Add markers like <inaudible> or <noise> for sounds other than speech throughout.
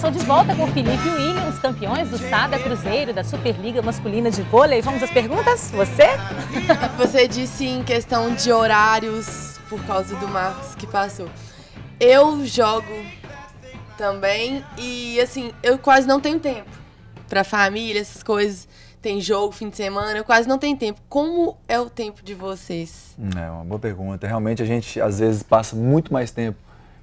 Estou de volta com Felipe e William, os campeões do Sada Cruzeiro da Superliga Masculina de Vôlei. Vamos às perguntas? Você? <laughs> Você disse em questão de horários por causa do Marcos que passou. Eu jogo também e assim, eu quase não tenho tempo para família, essas coisas tem jogo, fim de semana, eu quase não tenho tempo. Como é o tempo de vocês? É uma boa pergunta. Realmente a gente às vezes passa muito mais tempo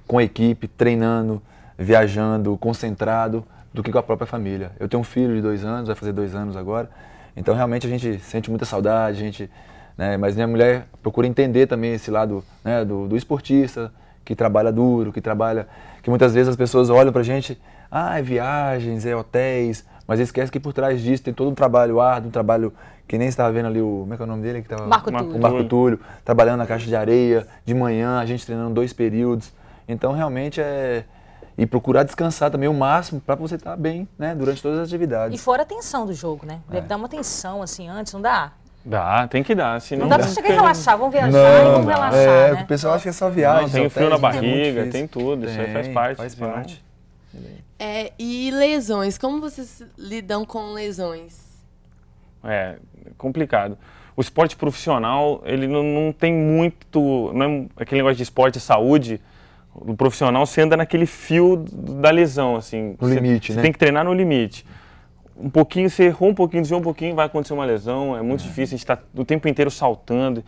com a equipe, treinando, viajando, concentrado, do que com a própria família. Eu tenho um filho de dois anos, vai fazer dois anos agora, então realmente a gente sente muita saudade, a gente, né, mas minha mulher procura entender também esse lado né, do, do esportista, que trabalha duro, que trabalha, que muitas vezes as pessoas olham para a gente, ah, é viagens, é hotéis, mas esquece que por trás disso tem todo um trabalho árduo, um trabalho que nem estava vendo ali o, como é que é o nome dele que tava, Marco, Marco Túlio. Marco Túlio, trabalhando na caixa de areia de manhã, a gente treinando dois períodos. Então realmente é e procurar descansar também o máximo para você estar tá bem, né? Durante todas as atividades. E fora a tensão do jogo, né? Deve é. dar uma tensão assim antes, não dá? Dá, tem que dar. Senão não dá, dá pra chegar e relaxar, vamos viajar não, e vamos relaxar. É, né? o pessoal acha que é só viagem. Não, tem frio na barriga, é tem tudo, tem, isso aí faz parte. Faz né? parte. É, e lesões, como vocês lidam com lesões? É, complicado. O esporte profissional, ele não, não tem muito. Não é aquele negócio de esporte e é saúde do profissional, você anda naquele fio da lesão, assim. No você, limite, você né? tem que treinar no limite. Um pouquinho, você errou um pouquinho, desviou um pouquinho, vai acontecer uma lesão, é muito é. difícil, a gente está o tempo inteiro saltando.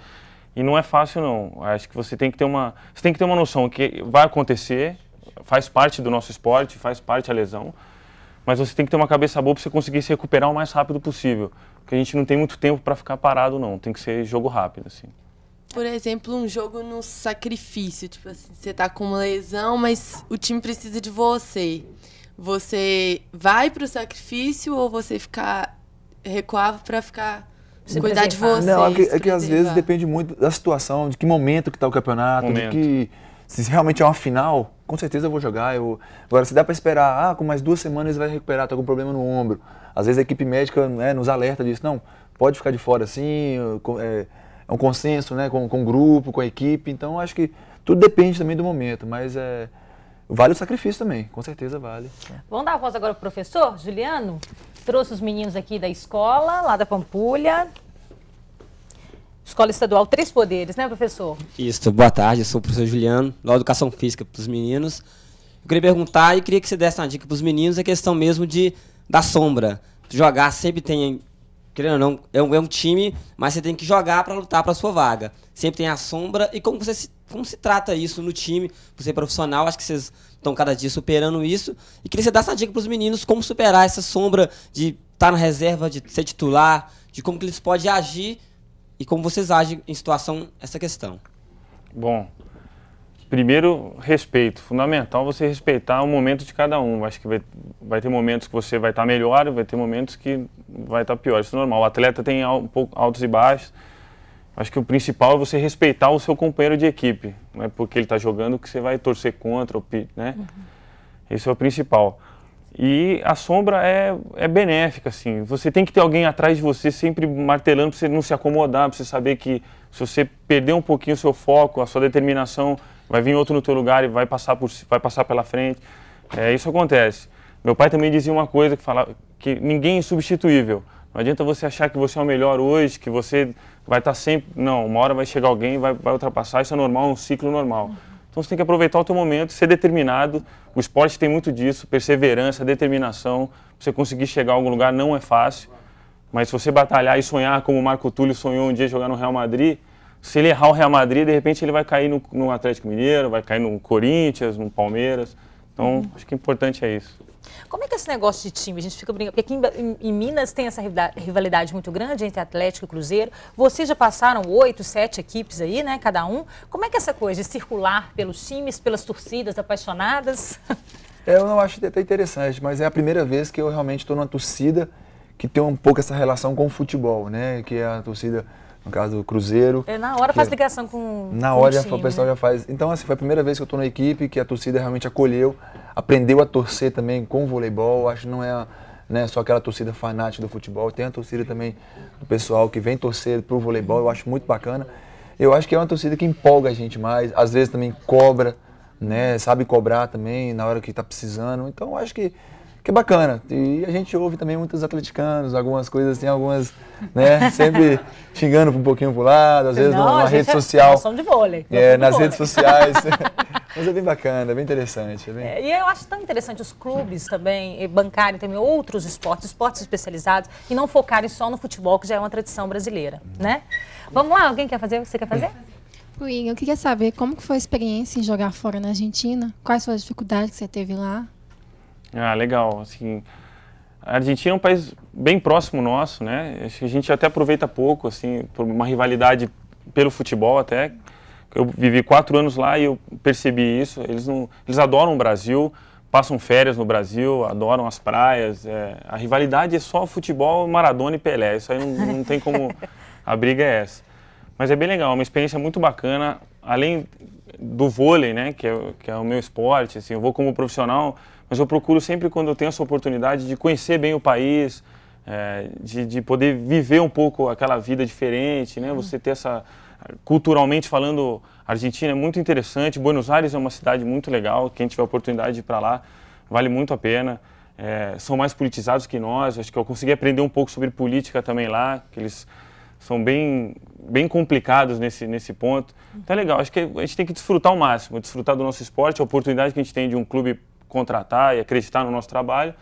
E não é fácil, não. Acho que você tem que ter uma, você tem que ter uma noção que vai acontecer, faz parte do nosso esporte, faz parte a lesão, mas você tem que ter uma cabeça boa para você conseguir se recuperar o mais rápido possível. Porque a gente não tem muito tempo para ficar parado, não. Tem que ser jogo rápido, assim por exemplo, um jogo no sacrifício. Tipo assim, você tá com uma lesão, mas o time precisa de você. Você vai pro sacrifício ou você ficar recuava para ficar cuidar de você? Não, é que, é que às vezes depende muito da situação, de que momento que tá o campeonato, momento. de que se realmente é uma final, com certeza eu vou jogar. Eu... Agora, se dá para esperar, ah, com mais duas semanas vai recuperar, tá com problema no ombro. Às vezes a equipe médica né, nos alerta disso, não, pode ficar de fora assim, é, é um consenso né, com, com o grupo, com a equipe. Então acho que tudo depende também do momento, mas é, vale o sacrifício também, com certeza vale. Vamos dar a voz agora para o professor Juliano. Trouxe os meninos aqui da escola, lá da Pampulha. Escola Estadual Três Poderes, né, professor? Isso, boa tarde, eu sou o professor Juliano, da Educação Física para os meninos. Eu queria perguntar e queria que você desse uma dica para os meninos a é questão mesmo de da sombra. Jogar sempre tem querendo ou não, é um, é um time, mas você tem que jogar para lutar para sua vaga. Sempre tem a sombra. E como você se, como se trata isso no time, você é profissional, acho que vocês estão cada dia superando isso. E queria que você dar essa dica para os meninos como superar essa sombra de estar tá na reserva, de ser titular, de como que eles podem agir e como vocês agem em situação essa questão. Bom, primeiro, respeito. Fundamental você respeitar o momento de cada um. Acho que vai, vai ter momentos que você vai estar tá melhor, vai ter momentos que vai estar tá pior. Isso é normal. O atleta tem um pouco altos e baixos. Acho que o principal é você respeitar o seu companheiro de equipe. Não é porque ele está jogando que você vai torcer contra, né? Uhum. Esse é o principal. E a sombra é, é benéfica, assim. Você tem que ter alguém atrás de você sempre martelando para você não se acomodar, para você saber que se você perder um pouquinho o seu foco, a sua determinação, vai vir outro no teu lugar e vai passar, por, vai passar pela frente. É, isso acontece. Meu pai também dizia uma coisa que falava, que ninguém é insubstituível. Não adianta você achar que você é o melhor hoje, que você vai estar tá sempre... Não, uma hora vai chegar alguém, vai, vai ultrapassar, isso é normal, é um ciclo normal. Então você tem que aproveitar o teu momento, ser determinado. O esporte tem muito disso, perseverança, determinação. Você conseguir chegar a algum lugar não é fácil. Mas se você batalhar e sonhar como o Marco Túlio sonhou um dia jogar no Real Madrid, se ele errar o Real Madrid, de repente ele vai cair no, no Atlético Mineiro, vai cair no Corinthians, no Palmeiras. Então, acho que o importante é isso. Como é que é esse negócio de time? A gente fica brincando. Porque aqui em, em Minas tem essa rivalidade muito grande entre Atlético e Cruzeiro. Vocês já passaram oito, sete equipes aí, né? Cada um. Como é que é essa coisa de circular pelos times, pelas torcidas apaixonadas? É, eu não acho até interessante, mas é a primeira vez que eu realmente estou numa torcida que tem um pouco essa relação com o futebol, né? Que é a torcida, no caso do Cruzeiro. É, na hora faz é ligação com. Na com hora o, time, né? o pessoal né? já faz. Então, assim, foi a primeira vez que eu estou na equipe que a torcida realmente acolheu aprendeu a torcer também com o voleibol. Acho que não é né, só aquela torcida fanática do futebol, tem a torcida também do pessoal que vem torcer para o voleibol. Eu acho muito bacana. Eu acho que é uma torcida que empolga a gente mais, às vezes também cobra, né, sabe cobrar também na hora que está precisando. Então acho que que é bacana. E a gente ouve também muitos atleticanos, algumas coisas assim, algumas, né, <laughs> sempre xingando um pouquinho pro lado, às vezes Não, numa rede é social. É, são de vôlei. É, nas vôlei. redes sociais. <laughs> Mas é bem bacana, é bem interessante. É bem... É, e eu acho tão interessante os clubes também bancarem também outros esportes, esportes especializados, e não focarem só no futebol, que já é uma tradição brasileira, hum. né? Vamos lá, alguém quer fazer? Você quer fazer? Luí, eu queria saber como que foi a experiência em jogar fora na Argentina? Quais foram as dificuldades que você teve lá? Ah, legal. Assim, a Argentina é um país bem próximo nosso, né? Acho que a gente até aproveita pouco, assim, por uma rivalidade pelo futebol até. Eu vivi quatro anos lá e eu percebi isso. Eles, não, eles adoram o Brasil, passam férias no Brasil, adoram as praias. É, a rivalidade é só futebol, Maradona e Pelé. Isso aí não, não tem como... a briga é essa. Mas é bem legal, uma experiência muito bacana. Além do vôlei, né, que é, que é o meu esporte, assim, eu vou como profissional mas eu procuro sempre, quando eu tenho essa oportunidade, de conhecer bem o país, é, de, de, poder viver um pouco aquela vida diferente, né? Você ter essa... Culturalmente falando, a Argentina é muito interessante, Buenos Aires é uma cidade muito legal, quem tiver oportunidade de ir para lá, vale muito a pena. É, são mais politizados que nós, acho que eu consegui aprender um pouco sobre política também lá, que eles são bem, bem complicados nesse, nesse ponto. Então é legal, acho que a gente tem que desfrutar ao máximo, desfrutar do nosso esporte, a oportunidade que a gente tem de um clube contratar e acreditar no nosso trabalho,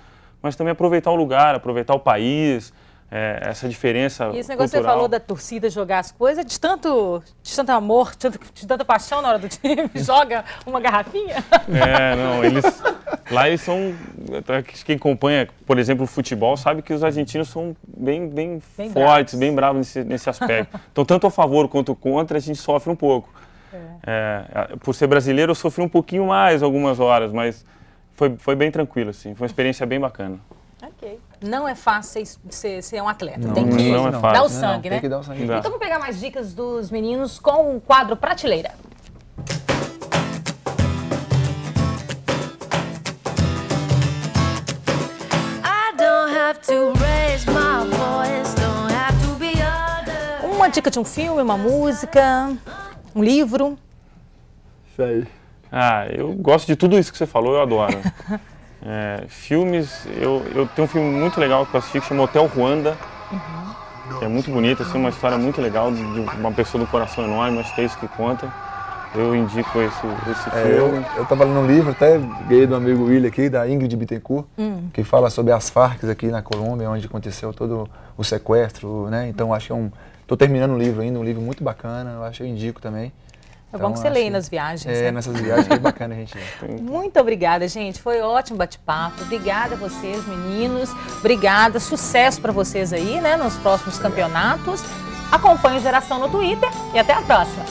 mas também aproveitar o lugar, aproveitar o país, é, essa diferença. E esse negócio cultural. que você falou da torcida jogar as coisas, de tanto, de tanto amor, de, tanto, de tanta paixão na hora do time, <laughs> joga uma garrafinha? É, não, eles. Lá eles são. Quem acompanha, por exemplo, o futebol, sabe que os argentinos são bem, bem, bem fortes, bravos. bem bravos nesse, nesse aspecto. Então, tanto a favor quanto contra, a gente sofre um pouco. É. É, por ser brasileiro, eu sofri um pouquinho mais algumas horas, mas foi, foi bem tranquilo, assim. Foi uma experiência bem bacana. Ok. Não é fácil ser, ser um atleta. Não, tem que não, dar o sangue, né? o sangue. Então vamos pegar mais dicas dos meninos com o quadro Prateleira. Uma dica de um filme, uma música, um livro. Isso aí. Ah, eu gosto de tudo isso que você falou, eu adoro. <laughs> é, filmes, eu, eu tenho um filme muito legal que eu assisti que chama Hotel Ruanda. Uhum. é muito bonito, assim, uma história muito legal de uma pessoa do coração enorme, acho que é isso que conta. Eu indico esse, esse é, filme. Eu, eu tava lendo um livro, até ganhei do amigo William aqui, da Ingrid Bittencourt, hum. que fala sobre as farcs aqui na Colômbia, onde aconteceu todo o sequestro, né? Então acho que é um. Tô terminando o livro ainda, um livro muito bacana, eu acho que eu indico também. É bom que então, você leia nas viagens. É, né? nessas viagens, é bacana a gente. <laughs> Muito obrigada, gente. Foi ótimo bate-papo. Obrigada a vocês, meninos. Obrigada. Sucesso para vocês aí, né, nos próximos campeonatos. Acompanhe o Geração no Twitter e até a próxima.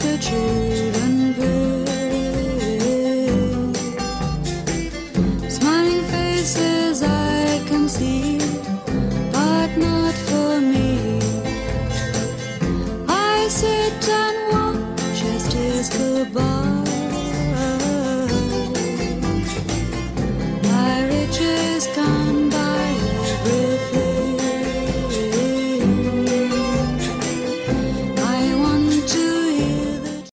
It goodbye.